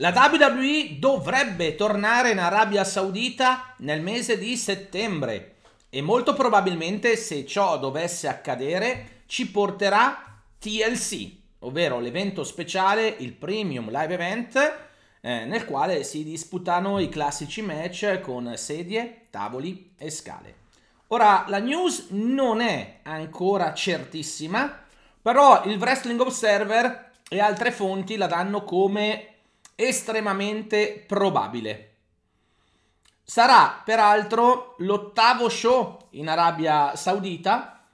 La WWE dovrebbe tornare in Arabia Saudita nel mese di settembre e molto probabilmente se ciò dovesse accadere ci porterà TLC, ovvero l'evento speciale, il premium live event eh, nel quale si disputano i classici match con sedie, tavoli e scale. Ora la news non è ancora certissima, però il Wrestling Observer e altre fonti la danno come estremamente probabile. Sarà peraltro l'ottavo show in Arabia Saudita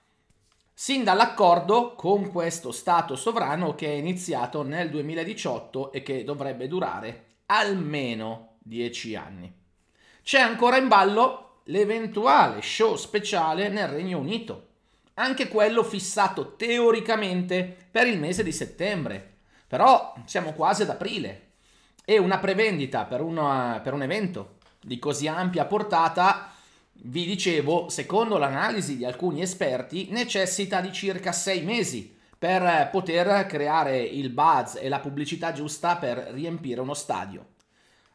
sin dall'accordo con questo Stato sovrano che è iniziato nel 2018 e che dovrebbe durare almeno dieci anni. C'è ancora in ballo l'eventuale show speciale nel Regno Unito, anche quello fissato teoricamente per il mese di settembre, però siamo quasi ad aprile e una prevendita per, una, per un evento di così ampia portata, vi dicevo, secondo l'analisi di alcuni esperti, necessita di circa sei mesi per poter creare il buzz e la pubblicità giusta per riempire uno stadio.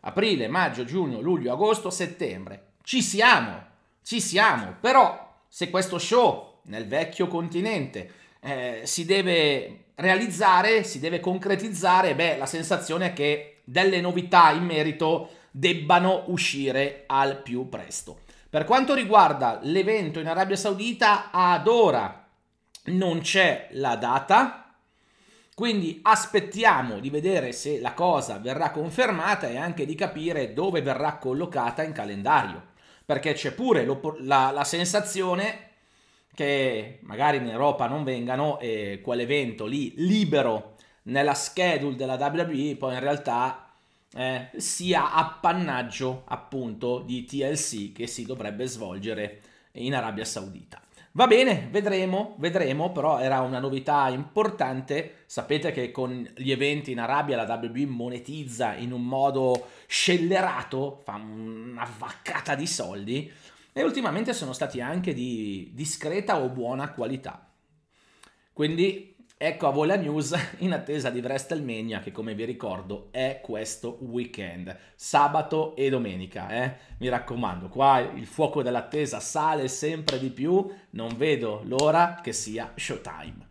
Aprile, maggio, giugno, luglio, agosto, settembre. Ci siamo, ci siamo, però se questo show nel vecchio continente eh, si deve realizzare, si deve concretizzare, beh, la sensazione è che delle novità in merito debbano uscire al più presto. Per quanto riguarda l'evento in Arabia Saudita, ad ora non c'è la data, quindi aspettiamo di vedere se la cosa verrà confermata e anche di capire dove verrà collocata in calendario, perché c'è pure la, la sensazione che magari in Europa non vengano e quell'evento lì libero nella schedule della WWE poi in realtà eh, sia appannaggio appunto di TLC che si dovrebbe svolgere in Arabia Saudita. Va bene, vedremo, vedremo, però era una novità importante. Sapete che con gli eventi in Arabia la WB monetizza in un modo scellerato, fa una vaccata di soldi e ultimamente sono stati anche di discreta o buona qualità. Quindi Ecco a voi la news in attesa di WrestleMania che come vi ricordo è questo weekend, sabato e domenica, eh? mi raccomando, qua il fuoco dell'attesa sale sempre di più, non vedo l'ora che sia showtime.